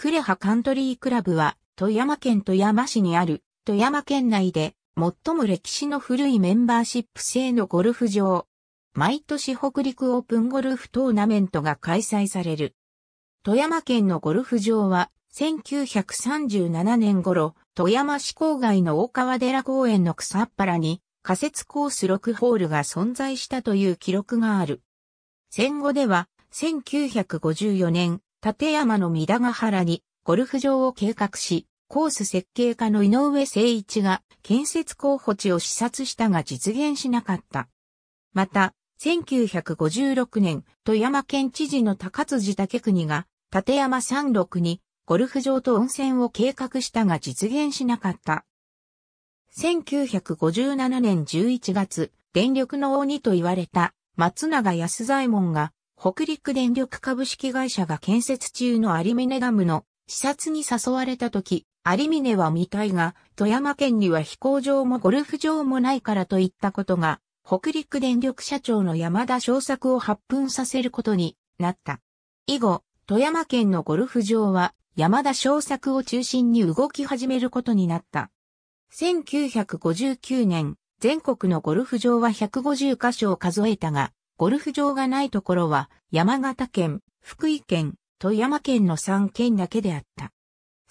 クレハカントリークラブは、富山県富山市にある、富山県内で、最も歴史の古いメンバーシップ制のゴルフ場。毎年北陸オープンゴルフトーナメントが開催される。富山県のゴルフ場は、1937年頃、富山市郊外の大川寺公園の草っらに、仮設コース6ホールが存在したという記録がある。戦後では、1954年、立山の三田ヶ原にゴルフ場を計画し、コース設計家の井上誠一が建設候補地を視察したが実現しなかった。また、1956年、富山県知事の高辻武国が、立山山麓にゴルフ場と温泉を計画したが実現しなかった。1957年11月、電力の鬼と言われた松永安左衛門が北陸電力株式会社が建設中の有峰ダムの視察に誘われた時、有峰は見たいが、富山県には飛行場もゴルフ場もないからといったことが、北陸電力社長の山田翔作を発奮させることになった。以後、富山県のゴルフ場は山田翔作を中心に動き始めることになった。1959年、全国のゴルフ場は150箇所を数えたが、ゴルフ場がないところは山形県、福井県、富山県の3県だけであった。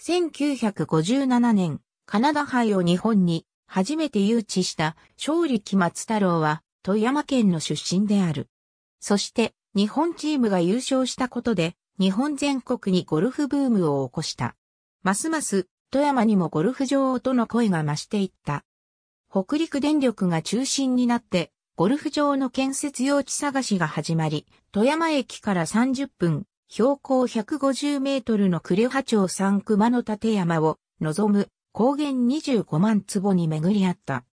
1957年、カナダ杯を日本に初めて誘致した勝利木松太郎は富山県の出身である。そして日本チームが優勝したことで日本全国にゴルフブームを起こした。ますます富山にもゴルフ場との声が増していった。北陸電力が中心になってゴルフ場の建設用地探しが始まり、富山駅から30分、標高150メートルの呉波町三熊の立山を望む高原25万坪に巡り合った。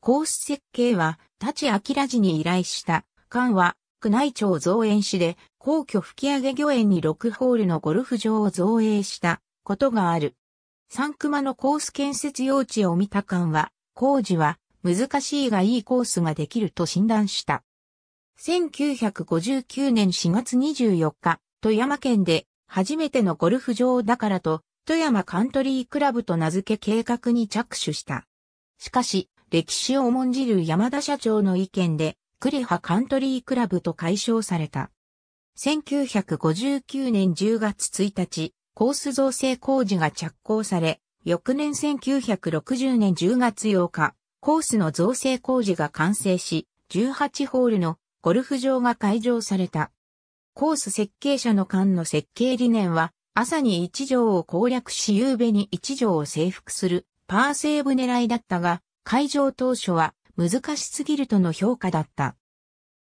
コース設計は、立ち明寺に依頼した、館は、宮内庁造園市で、皇居吹上御苑に6ホールのゴルフ場を造営したことがある。三熊のコース建設用地を見た館は、工事は難しいがいいコースができると診断した。1959年4月24日、富山県で初めてのゴルフ場だからと、富山カントリークラブと名付け計画に着手した。しかし、歴史を重んじる山田社長の意見で、栗葉カントリークラブと解消された。1959年10月1日、コース造成工事が着工され、翌年1960年10月8日、コースの造成工事が完成し、18ホールのゴルフ場が開場された。コース設計者の間の設計理念は、朝に一条を攻略し夕べに一条を征服するパーセーブ狙いだったが、開場当初は難しすぎるとの評価だった。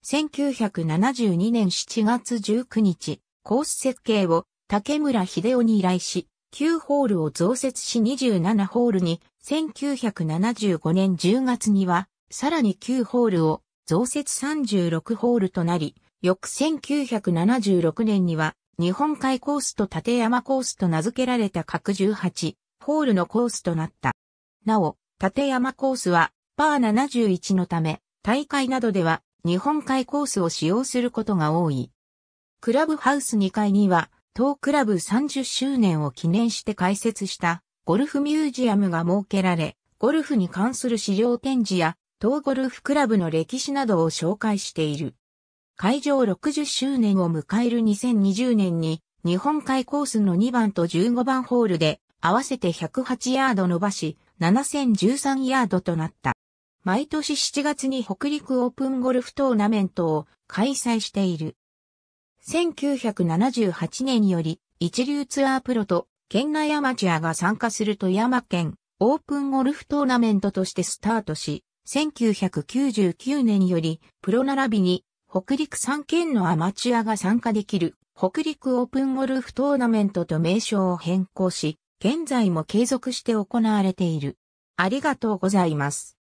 1972年7月19日、コース設計を竹村秀夫に依頼し、9ホールを増設し27ホールに、1975年10月には、さらに9ホールを増設36ホールとなり、翌1976年には、日本海コースと立山コースと名付けられた各18ホールのコースとなった。なお、立山コースは、パー71のため、大会などでは日本海コースを使用することが多い。クラブハウス2階には、当クラブ30周年を記念して開設したゴルフミュージアムが設けられ、ゴルフに関する資料展示や当ゴルフクラブの歴史などを紹介している。会場60周年を迎える2020年に日本海コースの2番と15番ホールで合わせて108ヤード伸ばし7013ヤードとなった。毎年7月に北陸オープンゴルフトーナメントを開催している。1978年より一流ツアープロと県内アマチュアが参加する富山県オープンゴルフトーナメントとしてスタートし、1999年よりプロ並びに北陸3県のアマチュアが参加できる北陸オープンゴルフトーナメントと名称を変更し、現在も継続して行われている。ありがとうございます。